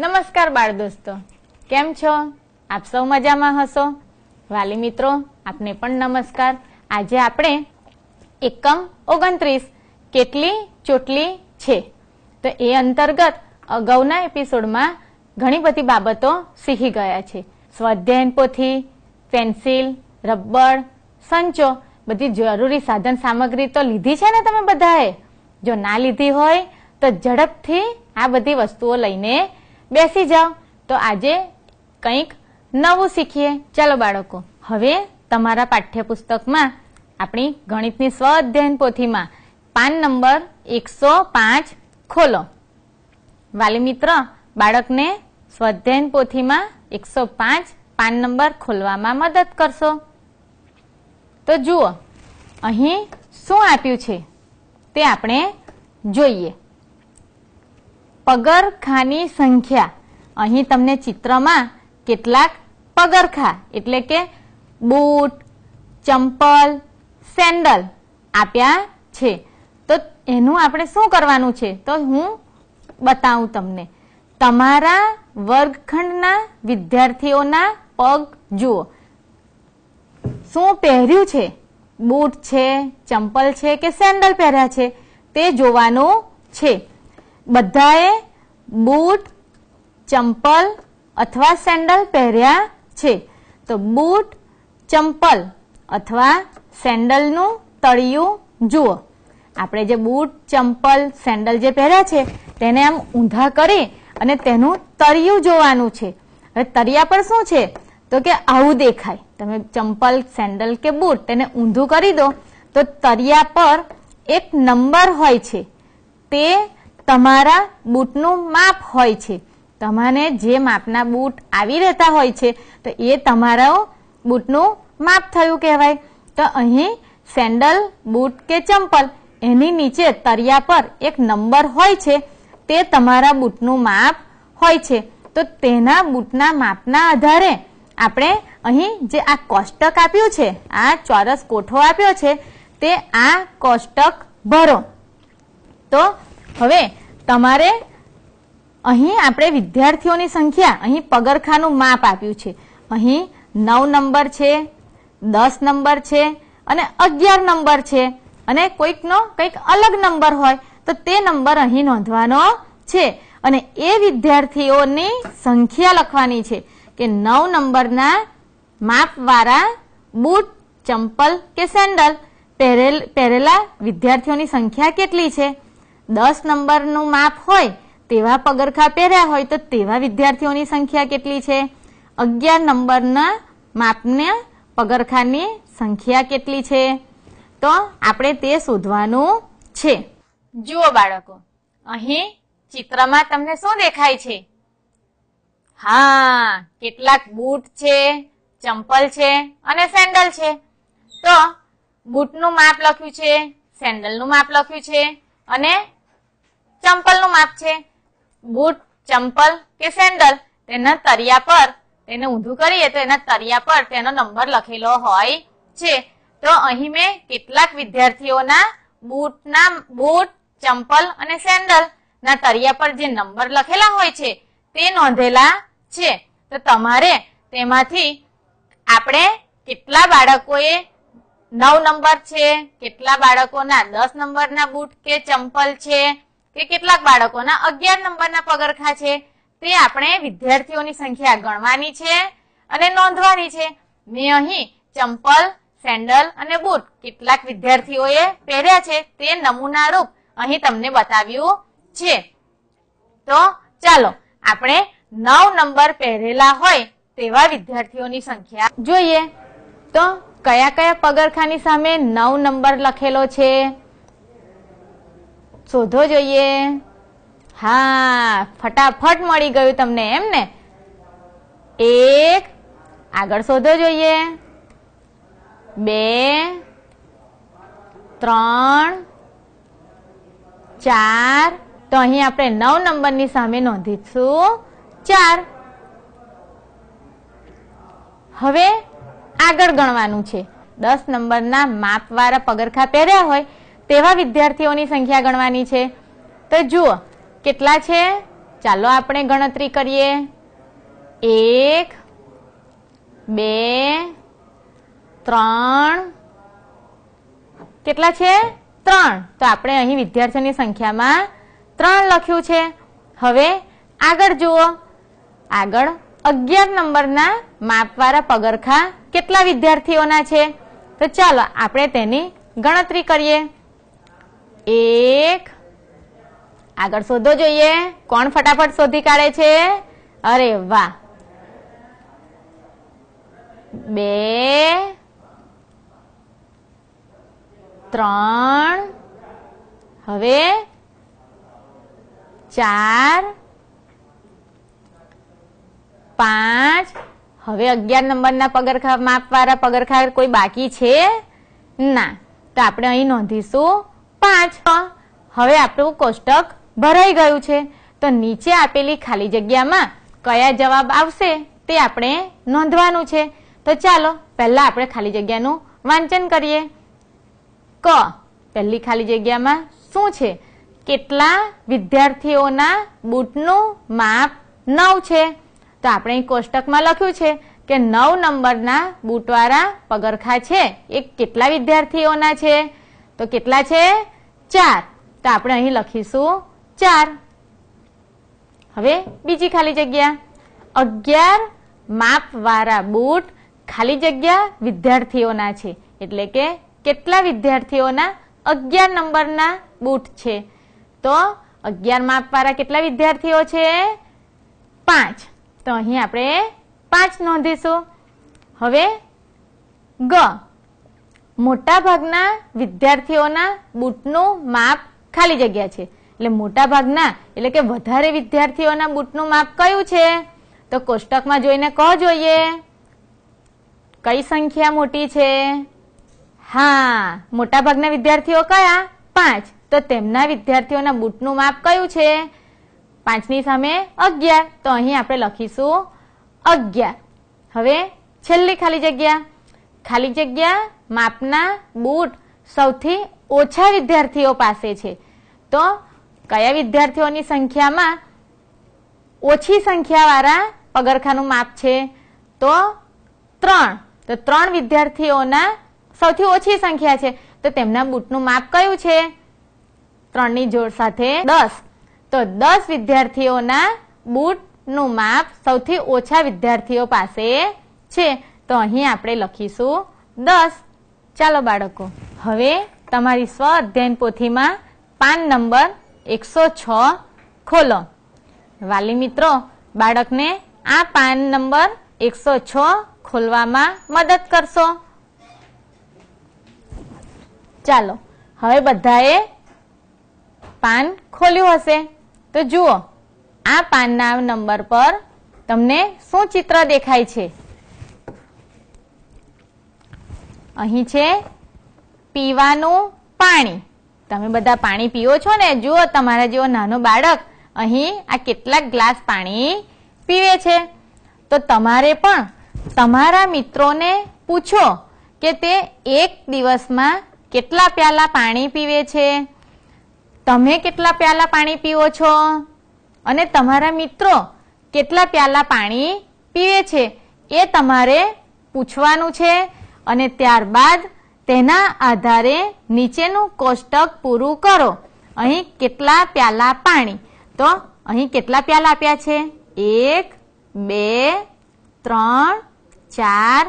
નમસ્કાર બાળ દોસ્તો કેમ છો આપ સૌ મજામાં હશો વાલી મિત્રો આપને પણ નમસ્કાર આજે આપણે એકમ ઓગણત્રીસ કેટલી ચોટલી છે તો એ અંતર્ગત અગાઉના એપિસોડમાં ઘણી બધી બાબતો શીખી ગયા છે સ્વાધ્યાયન પોથી પેન્સિલ રબર સંચો બધી જરૂરી સાધન સામગ્રી તો લીધી છે ને તમે બધાએ જો ના લીધી હોય તો ઝડપથી આ બધી વસ્તુઓ લઈને બેસી જાઓ તો આજે કંઈક નવું શીખીએ ચાલો બાળકો હવે તમારા પાઠ્યપુસ્તકમાં આપણી ગણિતની સ્વ અધ્યયન પોથીમાં પાન નંબર એકસો પાંચ ખોલો વાલી મિત્ર બાળકને સ્વાધ્યાયન પોથીમાં એકસો પાંચ પાન નંબર ખોલવામાં મદદ કરશો તો જુઓ અહીં શું આપ્યું છે તે આપણે જોઈએ પગરખાની સંખ્યા અહીં તમને ચિત્રમાં કેટલાક પગરખા એટલે કે બૂટ ચંપલ સેન્ડલ આપ્યા છે તો એનું આપણે શું કરવાનું છે તો હું બતાવું તમને તમારા વર્ગખંડના વિદ્યાર્થીઓના પગ જુઓ શું પહેર્યું છે બૂટ છે ચંપલ છે કે સેન્ડલ પહેર્યા છે તે જોવાનું છે બધાએ બૂટ ચંપલ અથવા સેન્ડલ પહેર્યા છે તો બૂટ ચંપલ અથવા સેન્ડલનું તળિયું જુઓ આપણે જે બૂટ ચંપલ સેન્ડલ જે પહેર્યા છે તેને આમ ઊંધા કરી અને તેનું તળિયું જોવાનું છે હવે તળિયા પર શું છે તો કે આવું દેખાય તમે ચંપલ સેન્ડલ કે બૂટ તેને ઊંધું કરી દો તો તળિયા પર એક નંબર હોય છે તે તમારા બૂટનું માપ હોય છે તમને જે માપના બૂટ આવી રહેતા હોય છે તો એ તમારા બૂટનું માપ થયું કહેવાય તો અહીં સેન્ડલ બૂટ કે ચંપલ એની નીચે તરિયા પર એક નંબર હોય છે તે તમારા બૂટનું માપ હોય છે તો તેના બૂટના માપના આધારે આપણે અહીં જે આ કોષ્ટક આપ્યું છે આ ચોરસ કોઠો આપ્યો છે તે આ કોષ્ટક ભરો તો હવે તમારે અહીં આપણે વિદ્યાર્થીઓની સંખ્યા અહીં પગરખાનું માપ આપ્યું છે અહીં નવ નંબર છે દસ નંબર છે અને અગિયાર નંબર છે અને કોઈકનો કંઈક અલગ નંબર હોય તો તે નંબર અહીં નોંધવાનો છે અને એ વિદ્યાર્થીઓની સંખ્યા લખવાની છે કે નવ નંબરના માપવાળા બૂટ ચંપલ કે સેન્ડલ પહેરેલા વિદ્યાર્થીઓની સંખ્યા કેટલી છે દસ નંબરનું માપ હોય તેવા પગરખા પહેર્યા હોય તો તેવા વિદ્યાર્થીઓની સંખ્યા કેટલી છે અગિયાર નંબરના માપને પગરખાની સંખ્યા કેટલી છે તો આપણે તે શોધવાનું છે જુઓ બાળકો અહીં ચિત્રમાં તમને શું દેખાય છે હા કેટલાક બૂટ છે ચંપલ છે અને સેન્ડલ છે તો બૂટનું માપ લખ્યું છે સેન્ડલનું માપ લખ્યું છે અને ચંપલનું માપ છે બૂટ ચંપલ કે સેન્ડલ તેના તરિયા પર તેને ઊંધું કરીએ તો એના તરિયા પર તેનો નંબર લખેલો હોય છે તો અહીં મેં કેટલાક વિદ્યાર્થીઓના બૂટના બૂટ ચંપલ અને સેન્ડલ ના તરિયા પર જે નંબર લખેલા હોય છે તે નોંધેલા છે તો તમારે તેમાંથી આપણે કેટલા બાળકોએ નવ નંબર છે કેટલા બાળકોના દસ નંબરના બૂટ કે ચંપલ છે કે કેટલાક બાળકોના અગિયાર નંબરના પગરખા છે તે આપણે વિદ્યાર્થીઓની સંખ્યા ગણવાની છે અને નોંધવાની છે મેં અહીં ચંપલ સેન્ડલ અને બૂટ કેટલાક વિદ્યાર્થીઓએ પહેર્યા છે તે નમૂના રૂપ અહીં તમને બતાવ્યું છે તો ચાલો આપણે નવ નંબર પહેરેલા હોય તેવા વિદ્યાર્થીઓની સંખ્યા જોઈએ તો કયા કયા પગરખાની સામે નવ નંબર લખેલો છે શોધો જોઈએ હા ફટાફટ મળી ગયું તમને એમ ને એક આગળ શોધો જોઈએ બે ત્રણ ચાર તો અહીં આપણે નવ નંબરની સામે નોંધીશું ચાર હવે આગળ ગણવાનું છે દસ નંબરના માપવાળા પગરખા પહેર્યા હોય તેવા વિદ્યાર્થીઓની સંખ્યા ગણવાની છે તો જુઓ કેટલા છે ચાલો આપણે ગણતરી કરીએ એક બે ત્રણ કેટલા છે ત્રણ તો આપણે અહીં વિદ્યાર્થીઓની સંખ્યામાં ત્રણ લખ્યું છે હવે આગળ જુઓ આગળ અગિયાર નંબરના માપવાળા પગરખા કેટલા વિદ્યાર્થીઓના છે તો ચાલો આપણે તેની ગણતરી કરીએ એક આગળ શોધો જોઈએ કોણ ફટાફટ શોધી કાઢે છે અરે વાહ બે ત્રણ હવે ચાર પાંચ હવે અગિયાર નંબરના પગરખા માપવાળા પગરખા કોઈ બાકી છે ના તો આપણે અહીં નોંધીશું પાંચ હવે આપણું કોષ્ટક ભરાઈ ગયું છે તો નીચે આપેલી ખાલી જગ્યામાં કયા જવાબ આવશે તે આપણે નોંધવાનું છે તો ચાલો પહેલા આપણે ખાલી જગ્યાનું વાંચન કરીએ ક પહેલી ખાલી જગ્યામાં શું છે કેટલા વિદ્યાર્થીઓના બૂટનું માપ નવ છે તો આપણે અહીં કોષ્ટકમાં લખ્યું છે કે નવ નંબરના બૂટવાળા પગરખા છે એ કેટલા વિદ્યાર્થીઓના છે તો કેટલા છે ચાર તો આપણે અહીં લખીશું ચાર હવે બીજી ખાલી જગ્યા અગિયાર માપવાળા બૂટ ખાલી જગ્યા વિદ્યાર્થીઓના છે એટલે કે કેટલા વિદ્યાર્થીઓના અગિયાર નંબરના બૂટ છે તો અગિયાર માપવાળા કેટલા વિદ્યાર્થીઓ છે પાંચ તો અહીં આપણે પાંચ નોંધીશું હવે ગ મોટાભાગના વિદ્યાર્થીઓના બૂટનું માપ ખાલી જગ્યા છે એટલે મોટાભાગના એટલે કે વધારે વિદ્યાર્થીઓના બૂટનું માપ કયું છે તો કોષ્ટકમાં જોઈને કહો જોઈએ કઈ સંખ્યા મોટી છે હા મોટાભાગના વિદ્યાર્થીઓ કયા પાંચ તો તેમના વિદ્યાર્થીઓના બૂટનું માપ કયું છે પાંચની સામે અગિયાર તો અહીં આપણે લખીશું અગિયાર હવે છેલ્લી ખાલી જગ્યા ખાલી જગ્યા માપના બૂટ સૌથી ઓછા વિદ્યાર્થીઓ પાસે છે તો કયા વિદ્યાર્થીઓની સંખ્યામાં ઓછી સંખ્યાવાળા પગરખાનું માપ છે તો ત્રણ તો ત્રણ વિદ્યાર્થીઓના સૌથી ઓછી સંખ્યા છે તો તેમના બૂટનું માપ કયું છે ત્રણની જોડ સાથે દસ તો દસ વિદ્યાર્થીઓના બૂટનું માપ સૌથી ઓછા વિદ્યાર્થીઓ પાસે છે તો અહીં આપણે લખીશું દસ ચાલો બાળકો હવે તમારી સ્વ અધ્યયન પોથીમાં પાન નંબર એકસો છ ખોલો વાલી મિત્રો બાળકને આ પાન નંબર એકસો છ ખોલવામાં મદદ કરશો ચાલો હવે બધાએ પાન ખોલ્યું હશે તો જુઓ આ પાનના નંબર પર તમને શું ચિત્ર દેખાય છે અહીં છે પીવાનું પાણી તમે બધા પાણી પીઓ છો ને જુઓ તમારા જેવો નાનો બાળક અહીં આ કેટલાક ગ્લાસ પાણી પીવે છે તો તમારે પણ તમારા મિત્રોને પૂછો કે તે એક દિવસમાં કેટલા પ્યાલા પાણી પીવે છે તમે કેટલા પ્યાલા પાણી પીવો છો અને તમારા મિત્રો કેટલા પ્યાલા પાણી પીવે છે એ તમારે પૂછવાનું છે અને ત્યારબાદ તેના આધારે નીચેનું કોષ્ટક પૂરું કરો અહીં કેટલા પ્યાલા પાણી તો અહીં કેટલા પ્યાલા આપ્યા છે એક બે ત્રણ ચાર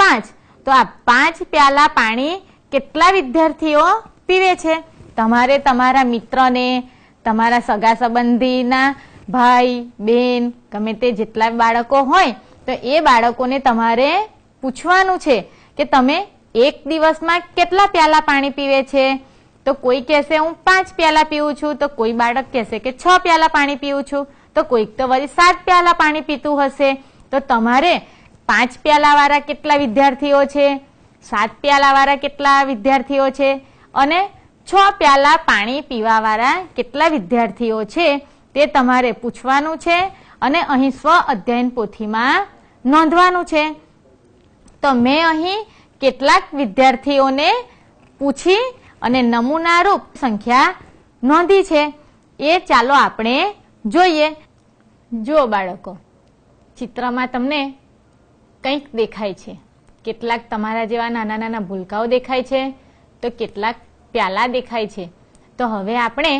પાંચ તો આ પાંચ પ્યાલા પાણી કેટલા વિદ્યાર્થીઓ પીવે છે તમારે તમારા મિત્રને તમારા સગા સંબંધીના ભાઈ બેન ગમે તે જેટલા બાળકો હોય તો એ બાળકોને તમારે પૂછવાનું છે કે તમે એક દિવસમાં કેટલા પ્યાલા પાણી પીવે છે તો કોઈ કહેશે હું પાંચ પ્યાલા પીવું છું તો કોઈ બાળક કહેશે કે છ પ્યાલા પાણી પીવું છું તો કોઈક તો વળી સાત પ્યાલા પાણી પીતું હશે તો તમારે પાંચ પ્યાલાવાળા કેટલા વિદ્યાર્થીઓ છે સાત પ્યાલાવાળા કેટલા વિદ્યાર્થીઓ છે અને છ પ્યાલા પાણી પીવાવાળા કેટલા વિદ્યાર્થીઓ છે તે તમારે પૂછવાનું છે અને અહીં સ્વ અધ્યયન પોથીમાં નોંધવાનું છે તો મેં અહીં કેટલાક વિદ્યાર્થીઓને પૂછી અને નમૂનારૂપ સંખ્યા નોંધી છે એ ચાલો આપણે જોઈએ જો બાળકો ચિત્રમાં તમને કંઈક દેખાય છે કેટલાક તમારા જેવા નાના નાના ભૂલકાઓ દેખાય છે તો કેટલાક પ્યાલા દેખાય છે તો હવે આપણે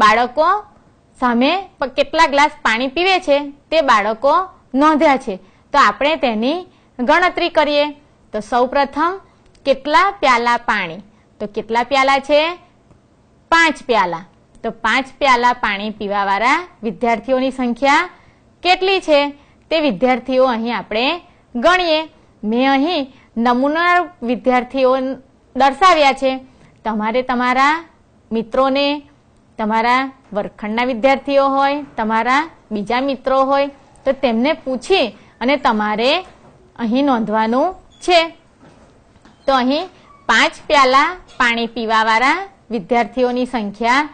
બાળકો સામે કેટલા ગ્લાસ પાણી પીવે છે તે બાળકો નોંધ્યા છે તો આપણે તેની ગણતરી કરીએ તો સૌપ્રથમ કેટલા પ્યાલા પાણી તો કેટલા પ્યાલા છે પાંચ પ્યાલા તો પાંચ પ્યાલા પાણી પીવાવાળા વિદ્યાર્થીઓની સંખ્યા કેટલી છે તે વિદ્યાર્થીઓ અહીં આપણે ગણીએ મેં અહીં નમૂના વિદ્યાર્થીઓ દર્શાવ્યા છે તમારે તમારા મિત્રોને તમારા વર્ગખંડના વિદ્યાર્થીઓ હોય તમારા બીજા મિત્રો હોય તો તેમને પૂછી અને તમારે અહીં નોંધવાનું છે તો અહીં પાંચ પ્યાલા પાણી પીવાવાળા વિદ્યાર્થીઓની સંખ્યા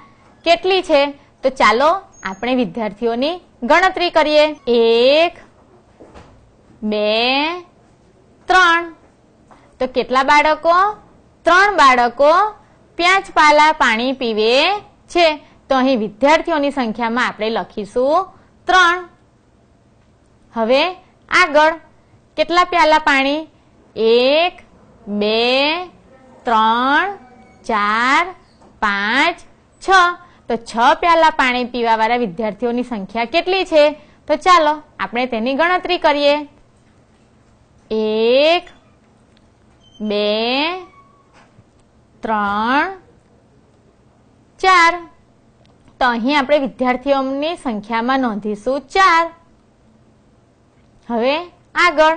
કેટલી છે તો ચાલો આપણે વિદ્યાર્થીઓની ગણતરી કરીએ એક બે ત્રણ તો કેટલા બાળકો ત્રણ બાળકો પાંચ પાલા પાણી પીવે છે તો અહીં વિદ્યાર્થીઓની સંખ્યામાં આપણે લખીશું ત્રણ હવે આગળ કેટલા પ્યાલા પાણી એક બે ત્રણ ચાર પાંચ છ તો છ પ્યાલા પાણી પીવાવાળા વિદ્યાર્થીઓની સંખ્યા કેટલી છે તો ચાલો આપણે તેની ગણતરી કરીએ એક બે ત્રણ ચાર તો અહીં આપણે વિદ્યાર્થીઓની સંખ્યામાં નોંધીશું ચાર હવે આગળ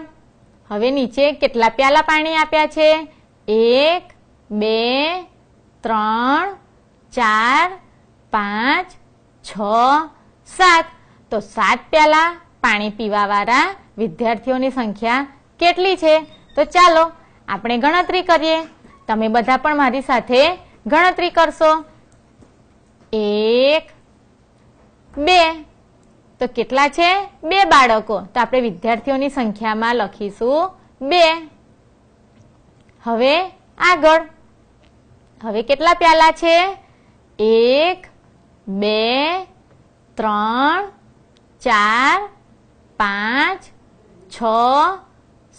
હવે નીચે કેટલા પ્યાલા પાણી આપ્યા છે એક બે ત્રણ ચાર પાંચ છ સાત તો સાત પ્યાલા પાણી પીવાવાળા વિદ્યાર્થીઓની સંખ્યા કેટલી છે તો ચાલો આપણે ગણતરી કરીએ તમે બધા પણ મારી સાથે ગણતરી કરશો એક બે તો કેટલા છે બે બાળકો તો આપણે વિદ્યાર્થીઓની સંખ્યામાં લખીશું બે હવે આગળ હવે કેટલા પ્યાલા છે એક બે ત્રણ ચાર પાંચ છ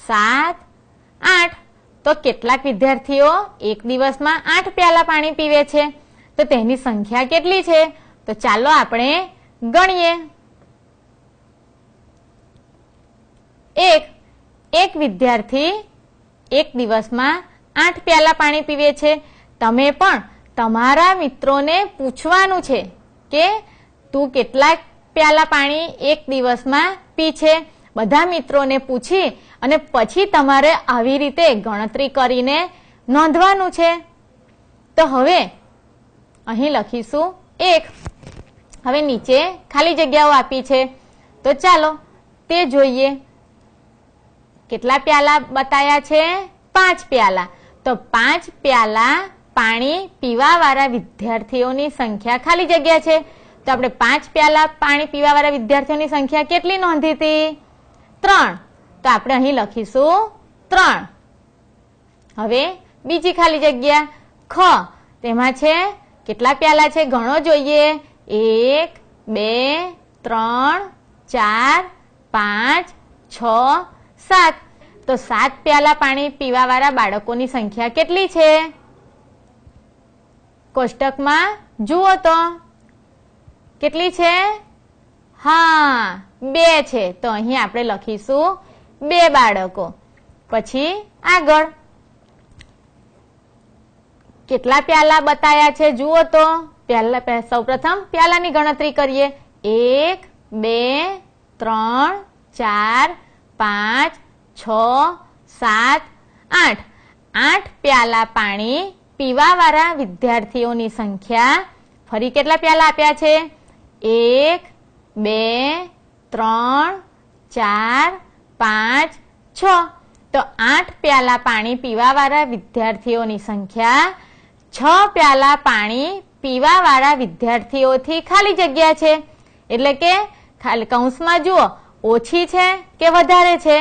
સાત આઠ તો કેટલાક વિદ્યાર્થીઓ એક દિવસમાં આઠ પ્યાલા પાણી પીવે છે તો તેની સંખ્યા કેટલી છે તો ચાલો આપણે ગણીએ એક એક વિદ્યાર્થી એક દિવસમાં આઠ પ્યાલા પાણી પીવે છે તમે પણ તમારા મિત્રોને પૂછવાનું છે કે તું કેટલા પ્યાલા પાણી એક દિવસમાં પી છે બધા મિત્રોને પૂછી અને પછી તમારે આવી રીતે ગણતરી કરીને નોંધવાનું છે તો હવે અહીં લખીશું એક હવે નીચે ખાલી જગ્યાઓ આપી છે તો ચાલો તે જોઈએ કેટલા પ્યાલા બતાયા છે પાંચ પ્યાલા તો પાંચ પ્યાલા પાણી પીવાવાળા વિદ્યાર્થીઓની સંખ્યા ખાલી જગ્યા છે તો આપણે પાંચ પ્યાલા પાણી પીવાવાળા વિદ્યાર્થીઓની સંખ્યા કેટલી નોંધી હતી ત્રણ તો આપણે અહીં લખીશું ત્રણ હવે બીજી ખાલી જગ્યા ખ તેમાં છે કેટલા પ્યાલા છે ઘણો જોઈએ એક બે ત્રણ ચાર પાંચ છ સાત તો સાત પ્યાલા પાણી પીવાવાળા બાળકોની સંખ્યા કેટલી છે કોષ્ટકમાં જુઓ તો કેટલી છે હા બે છે તો અહીં આપણે લખીશું બે બાળકો પછી આગળ કેટલા પ્યાલા બતાયા છે જુઓ તો પહેલા સૌ પ્રથમ પ્યાલાની ગણતરી કરીએ એક બે ત્રણ ચાર પાંચ છ સાત આઠ આઠ પ્યાલા પાણી પીવાવાળા વિદ્યાર્થીઓની સંખ્યા ફરી કેટલા પ્યાલા આપ્યા છે એક બે ત્રણ ચાર પાંચ છ તો આઠ પ્યાલા પાણી પીવાવાળા વિદ્યાર્થીઓની સંખ્યા છ પ્યાલા પાણી પીવાવાળા વિદ્યાર્થીઓથી ખાલી જગ્યા છે એટલે કે કૌંસમાં જુઓ ઓછી છે કે વધારે છે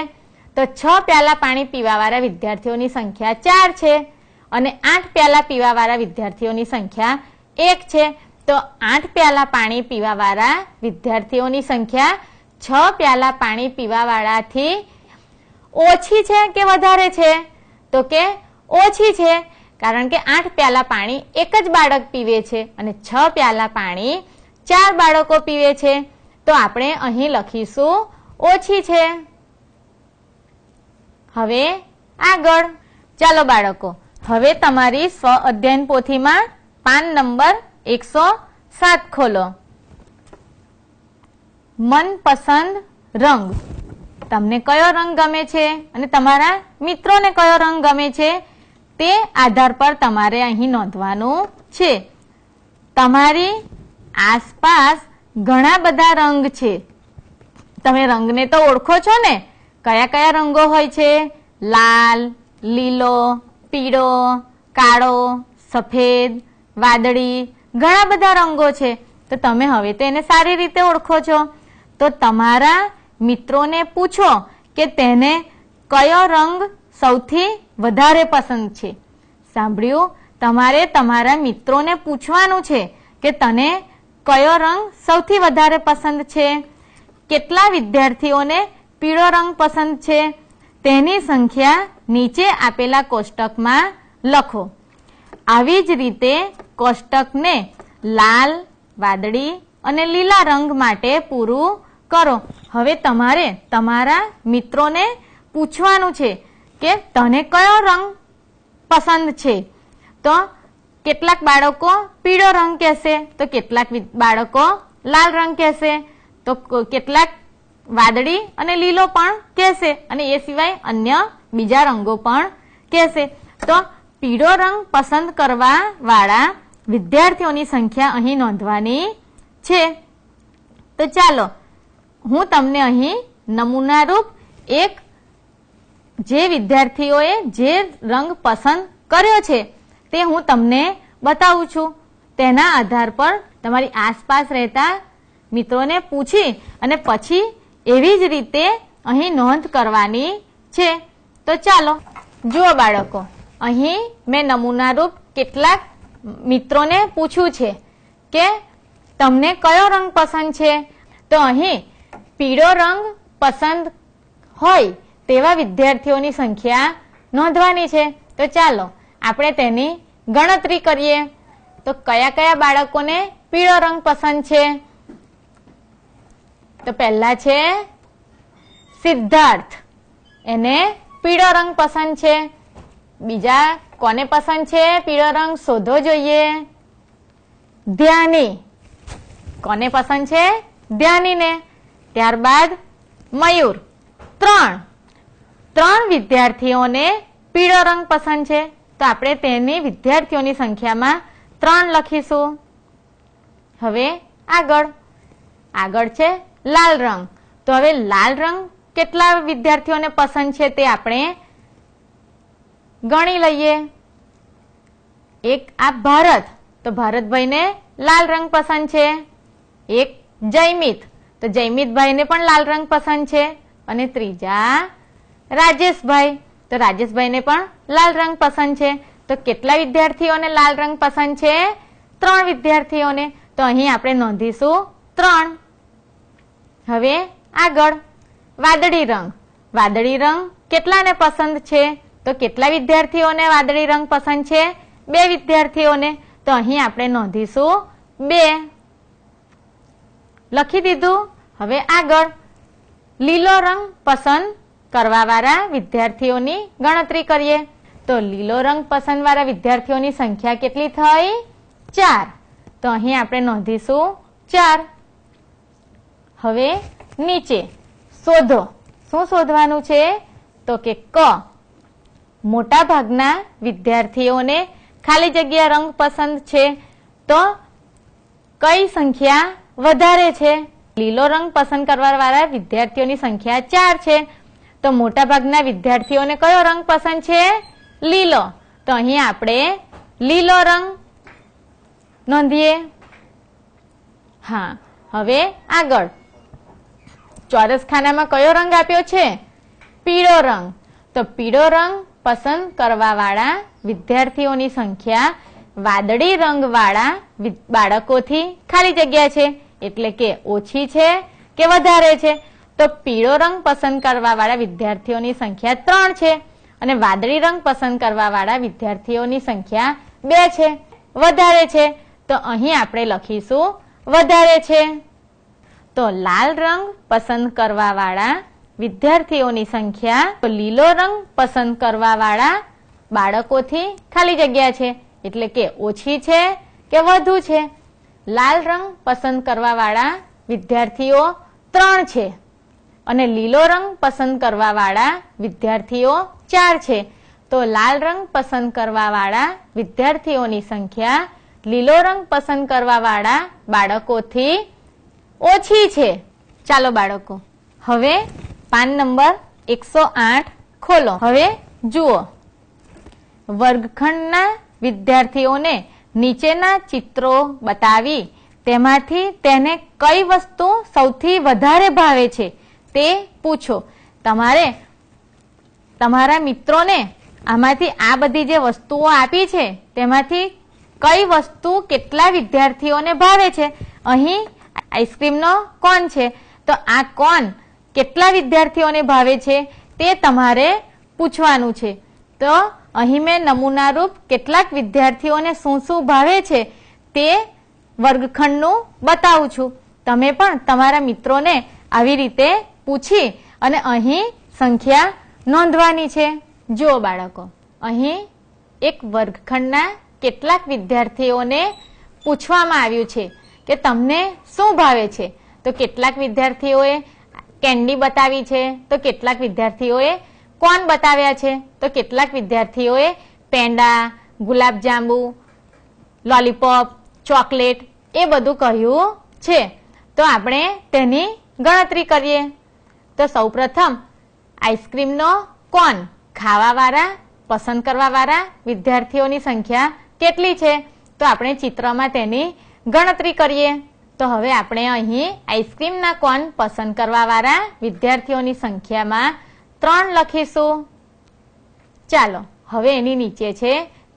તો છ પ્યાલા પાણી પીવાવાળા વિદ્યાર્થીઓની સંખ્યા ચાર છે અને આઠ પ્યાલા પીવાવાળા વિદ્યાર્થીઓની સંખ્યા એક છે તો આઠ પ્યાલા પાણી પીવાવાળા વિદ્યાર્થીઓની સંખ્યા છ પ્યાલા પાણી પીવાવાળાથી ઓછી છે કે વધારે છે તો કે ઓછી છે કારણ કે આઠ પ્યાલા પાણી એક જ બાળક પીવે છે અને છ પ્યાલા પાણી ચાર બાળકો પીવે છે તો આપણે અહીં લખીશું ઓછી છે હવે આગળ ચાલો બાળકો હવે તમારી સ્વ અધ્યયન પોથીમાં પાન નંબર એકસો સાત ખોલો મનપસંદ રંગ તમને કયો રંગ ગમે છે અને તમારા મિત્રોને કયો રંગ ગમે છે તે આધાર પર તમારે અહીં નોંધવાનું છે તમારી આસપાસ ઘણા બધા રંગ છે તમે રંગને તો ઓળખો છો ને કયા કયા રંગો હોય છે લાલ લીલો પીળો કાળો સફેદ વાદળી ઘણા બધા રંગો છે તો તમે હવે તેને સારી રીતે ઓળખો છો તો તમારા મિત્રોને પૂછો કે તેને કયો રંગ સૌથી વધારે પસંદ છે સાંભળ્યું તમારે તમારા મિત્રોને પૂછવાનું છે કે તને કયો રંગ સૌથી વધારે પસંદ છે કેટલા વિદ્યાર્થીઓને પીળો રંગ પસંદ છે તેની સંખ્યા નીચે આપેલા કોષ્ટકમાં લખો આવી જ રીતે કોષ્ટકને લાલ વાદળી અને લીલા રંગ માટે પૂરું કરો હવે તમારે તમારા મિત્રોને પૂછવાનું છે કે તને કયો રંગ પસંદ છે તો કેટલાક બાળકો પીળો રંગ કહેશે તો કેટલાક બાળકો લાલ રંગ કહેશે તો કેટલાક વાદળી અને લીલો પણ કહેશે અને એ સિવાય અન્ય બીજા રંગો પણ કહેશે તો પીળો રંગ પસંદ કરવા વાળા વિદ્યાર્થીઓની સંખ્યા અહીં નોંધવાની છે તો ચાલો હું તમને અહીં નમૂનારૂપ એક જે વિદ્યાર્થીઓએ જે રંગ પસંદ કર્યો છે તે હું તમને બતાવું છું તેના આધાર પર તમારી આસપાસ રહેતા મિત્રોને પૂછી અને પછી એવી જ રીતે અહીં નોંધ કરવાની છે તો ચાલો જુઓ બાળકો અહીં મેં નમૂનારૂપ કેટલાક મિત્રોને પૂછ્યું છે કે તમને કયો રંગ પસંદ છે તો અહીં પીળો રંગ પસંદ હોય તેવા વિદ્યાર્થીઓની સંખ્યા નોંધવાની છે તો ચાલો આપણે તેની ગણતરી કરીએ તો કયા કયા બાળકોને પીળો રંગ પસંદ છે તો પહેલા છે સિદ્ધાર્થ એને પીળો રંગ પસંદ છે બીજા કોને પસંદ છે પીળો રંગ શોધો જોઈએ ધ્યાની કોને પસંદ છે ધ્યાનીને ત્યારબાદ મયુર ત્રણ ત્રણ વિદ્યાર્થીઓને પીળો રંગ પસંદ છે તો આપણે તેની વિદ્યાર્થીઓની સંખ્યામાં ત્રણ લખીશું હવે આગળ આગળ છે લાલ રંગ તો હવે લાલ રંગ કેટલા વિદ્યાર્થીઓને પસંદ છે તે આપણે ગણી લઈએ એક આ ભારત તો ભારતભાઈને લાલ રંગ પસંદ છે એક જયમિત તો જયમિતભાઈને પણ લાલ રંગ પસંદ છે અને ત્રીજા રાજેશભાઈ તો રાજેશભાઈને પણ લાલ રંગ પસંદ છે તો કેટલા વિદ્યાર્થીઓને લાલ રંગ પસંદ છે ત્રણ વિદ્યાર્થીઓને તો અહીં આપણે નોંધીશું ત્રણ હવે આગળ વાદળી રંગ વાદળી રંગ કેટલાને પસંદ છે તો કેટલા વિદ્યાર્થીઓને વાદળી રંગ પસંદ છે બે વિદ્યાર્થીઓને તો અહીં આપણે નોંધીશું બે લખી દીધું હવે આગળ લીલો રંગ પસંદ કરવાવાળા વિદ્યાર્થીઓની ગણતરી કરીએ તો લીલો રંગ પસંદ વાળા વિદ્યાર્થીઓની સંખ્યા કેટલી થઈ ચાર તો અહીં આપણે નોંધીશું ચાર હવે નીચે શોધો શું શોધવાનું છે તો કે ક મોટા ભાગના વિદ્યાર્થીઓને ખાલી જગ્યા રંગ પસંદ છે તો કઈ સંખ્યા વધારે છે લીલો રંગ પસંદ કરવા વાળા વિદ્યાર્થીઓની સંખ્યા ચાર છે તો મોટાભાગના વિદ્યાર્થીઓને કયો રંગ પસંદ છે લીલો તો અહીં આપણે લીલો રંગ નોંધીએ હા હવે આગળ ચોરસ ખાનામાં કયો રંગ આપ્યો છે પીળો રંગ તો પીળો રંગ પસંદ કરવાવાળા વિદ્યાર્થીઓની સંખ્યા વાદળી રંગવાળા બાળકોથી ખાલી જગ્યા છે એટલે કે ઓછી છે કે વધારે છે તો પીળો રંગ પસંદ કરવા વાળા વિદ્યાર્થીઓની સંખ્યા ત્રણ છે અને વાદળી રંગ પસંદ કરવા વાળા વિદ્યાર્થીઓની સંખ્યા બે છે વધારે છે તો અહીં આપણે લખીશું વધારે છે તો લાલ રંગ પસંદ કરવા વાળા વિદ્યાર્થીઓની સંખ્યા તો લીલો રંગ પસંદ કરવા વાળા બાળકોથી ખાલી જગ્યા છે એટલે કે ઓછી છે કે વધુ છે લાલ રંગ પસંદ કરવાવાળા વિદ્યાર્થીઓ ત્રણ છે અને લીલો રંગ પસંદ કરવાવાળા વિદ્યાર્થીઓ ચાર છે તો લાલ રંગ પસંદ કરવાવાળા વિદ્યાર્થીઓની સંખ્યા લીલો રંગ પસંદ કરવાવાળા બાળકોથી ઓછી છે ચાલો બાળકો હવે પાન નંબર એકસો આઠ ખોલો હવે જુઓ વર્ગખંડના વિદ્યાર્થીઓને નીચેના ચિત્રો બતાવી તેમાંથી તેને કઈ વસ્તુ સૌથી વધારે ભાવે છે તે પૂછો તમારે તમારા મિત્રોને આમાંથી આ બધી જે વસ્તુઓ આપી છે તેમાંથી કઈ વસ્તુ કેટલા વિદ્યાર્થીઓને ભાવે છે અહીં આઈસ્ક્રીમનો કોન છે તો આ કોન કેટલા વિદ્યાર્થીઓને ભાવે છે તે તમારે પૂછવાનું છે તો અહીં મેં નમૂનારૂપ કેટલાક વિદ્યાર્થીઓને શું શું ભાવે છે તે વર્ગખંડનું બતાવું છું તમે પણ તમારા મિત્રોને આવી રીતે પૂછી અને અહીં સંખ્યા નોંધવાની છે જુઓ બાળકો અહીં એક વર્ગખંડના કેટલાક વિદ્યાર્થીઓને પૂછવામાં આવ્યું છે કે તમને શું ભાવે છે તો કેટલાક વિદ્યાર્થીઓએ કેન્ડી બતાવી છે તો કેટલાક વિદ્યાર્થીઓએ કોણ બતાવ્યા છે તો કેટલાક વિદ્યાર્થીઓએ પેંડા ગુલાબજાંબુ લોલીપોપ ચોકલેટ એ બધું કહ્યું છે તો આપણે તેની ગણતરી કરીએ તો સૌપ્રથમ આઈસ્ક્રીમનો કોન ખાવાવાળા પસંદ કરવાવાળા વિદ્યાર્થીઓની સંખ્યા કેટલી છે તો આપણે ચિત્રમાં તેની ગણતરી કરીએ તો હવે આપણે અહીં આઈસ્ક્રીમના કોન પસંદ કરવાવાળા વિદ્યાર્થીઓની સંખ્યામાં ત્રણ લખીશું ચાલો હવે એની નીચે છે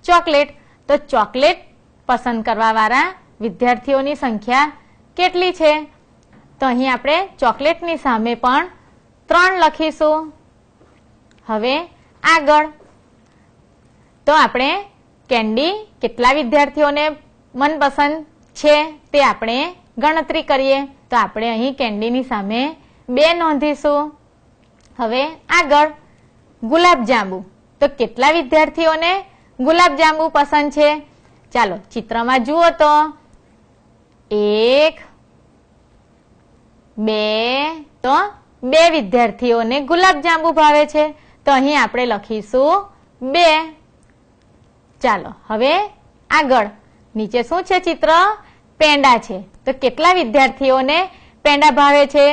ચોકલેટ તો ચોકલેટ પસંદ કરવાવાળા વિદ્યાર્થીઓની સંખ્યા કેટલી છે તો અહીં આપણે ચોકલેટની સામે પણ ત્રણ લખીશું હવે આગળ તો આપણે કેન્ડી કેટલા વિદ્યાર્થીઓને મનપસંદ છે તે આપણે ગણતરી કરીએ તો આપણે અહીં કેન્ડીની સામે બે નોંધીશું હવે આગળ ગુલાબજાંબુ તો કેટલા વિદ્યાર્થીઓને ગુલાબજાંબુ પસંદ છે ચાલો ચિત્રમાં જુઓ તો એક બે તો બે વિદ્યાર્થીઓને ગુલાબજાંબુ ભાવે છે તો અહીં આપણે લખીશું બે ચાલો હવે આગળ નીચે શું છે ચિત્ર પેંડા છે તો કેટલા વિદ્યાર્થીઓને પેંડા ભાવે છે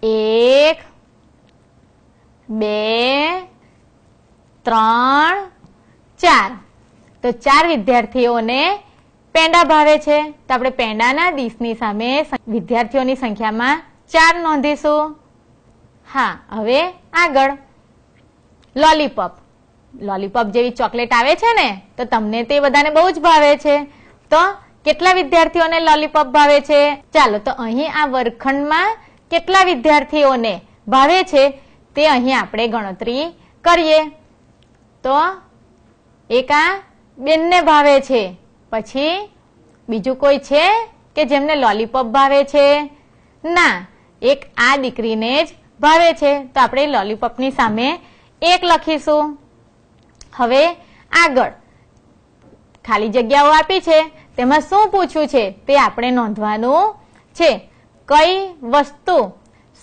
એક બે ત્રણ ચાર તો ચાર વિદ્યાર્થીઓને પેંડા ભાવે છે તો આપણે પેંડાના ડીશની સામે વિદ્યાર્થીઓની સંખ્યામાં ચાર નોંધીશું હા હવે આગળ લોલીપોપ લોલીપોપ જેવી ચોકલેટ આવે છે ને તો તમને તે બધાને બહુ જ ભાવે છે તો કેટલા વિદ્યાર્થીઓને લોલીપોપ ભાવે છે ચાલો તો અહીં આ વર્ગખંડમાં કેટલા વિદ્યાર્થીઓને ભાવે છે તે અહીં આપણે ગણતરી કરીએ તો એક આ બેનને ભાવે છે પછી બીજું કોઈ છે કે જેમને લોલીપોપ ભાવે છે ના એક આ દીકરીને જ ભાવે છે તો આપણે લોલીપોપની સામે એક લખીશું હવે આગળ ખાલી જગ્યાઓ આપી છે તેમાં શું પૂછ્યું છે તે આપણે નોંધવાનું છે કઈ વસ્તુ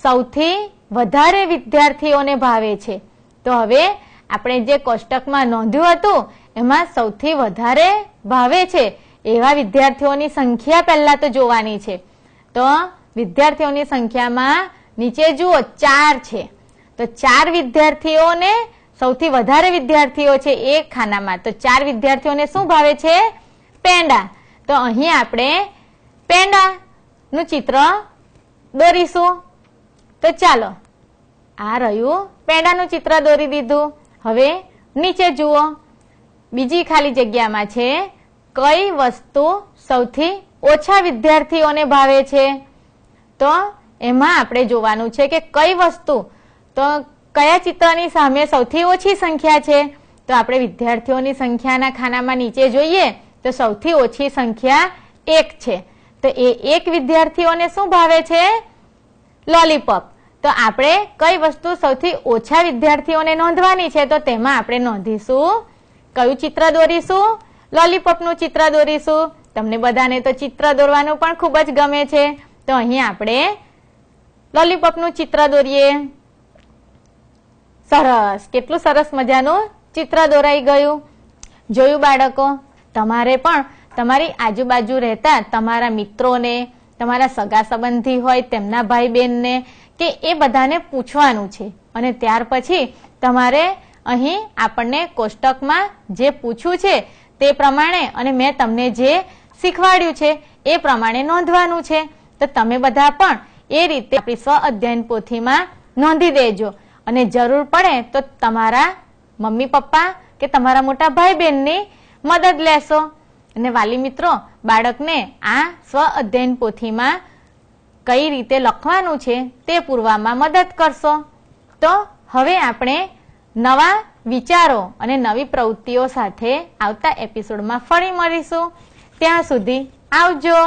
સૌથી વધારે વિદ્યાર્થીઓને ભાવે છે તો હવે આપણે જે કોષ્ટકમાં નોંધ્યું હતું એમાં સૌથી વધારે ભાવે છે એવા વિદ્યાર્થીઓની સંખ્યા પહેલા તો જોવાની છે તો વિદ્યાર્થીઓની સંખ્યામાં નીચે જુઓ ચાર છે તો ચાર વિદ્યાર્થીઓને સૌથી વધારે વિદ્યાર્થીઓ છે એક ખાનામાં તો ચાર વિદ્યાર્થીઓને શું ભાવે છે પેંડા તો અહીં આપણે પેંડાનું ચિત્ર દોરીશું તો ચાલો આ રહ્યું પેંડાનું ચિત્ર દોરી દીધું હવે નીચે જુઓ બીજી ખાલી જગ્યામાં છે કઈ વસ્તુ સૌથી ઓછા વિદ્યાર્થીઓને ભાવે છે તો એમાં આપણે જોવાનું છે કે કઈ વસ્તુ તો કયા ચિત્રની સામે સૌથી ઓછી સંખ્યા છે તો આપણે વિદ્યાર્થીઓની સંખ્યાના ખાનામાં નીચે જોઈએ તો સૌથી ઓછી સંખ્યા એક છે તો એ એક વિદ્યાર્થીઓને શું ભાવે છે લોલીપોપ તો આપણે કઈ વસ્તુ સૌથી ઓછા વિદ્યાર્થીઓને નોંધવાની છે તો તેમાં આપણે નોંધીશું કયું ચિત્ર દોરીશું લોલીપોપનું ચિત્ર દોરીશું તમને બધાને તો ચિત્ર દોરવાનું પણ ખૂબ જ ગમે છે તો અહીં આપણે લોલીપોપનું ચિત્ર દોરીએ સરસ કેટલું સરસ મજાનું ચિત્ર દોરાઈ ગયું જોયું બાળકો તમારે પણ તમારી આજુબાજુ રહેતા તમારા મિત્રોને તમારા સગા સંબંધી હોય તેમના ભાઈ બહેનને કે એ બધાને પૂછવાનું છે અને ત્યાર પછી તમારે અહીં આપણને કોષ્ટકમાં જે પૂછ્યું છે તે પ્રમાણે અને મેં તમને જે શીખવાડ્યું છે એ પ્રમાણે નોંધવાનું છે તો તમે બધા પણ એ રીતે આપણી સ્વ અધ્યયન પોથીમાં નોંધી દેજો અને જરૂર પડે તો તમારા મમ્મી પપ્પા કે તમારા મોટા ભાઈ બહેનની મદદ લેશો અને વાલી મિત્રો બાળકને આ સ્વ અધ્યયન પોથીમાં કઈ રીતે લખવાનું છે તે પૂરવામાં મદદ કરશો તો હવે આપણે નવા વિચારો અને નવી પ્રવૃત્તિઓ સાથે આવતા એપિસોડમાં ફરી મળીશું ત્યાં સુધી આવજો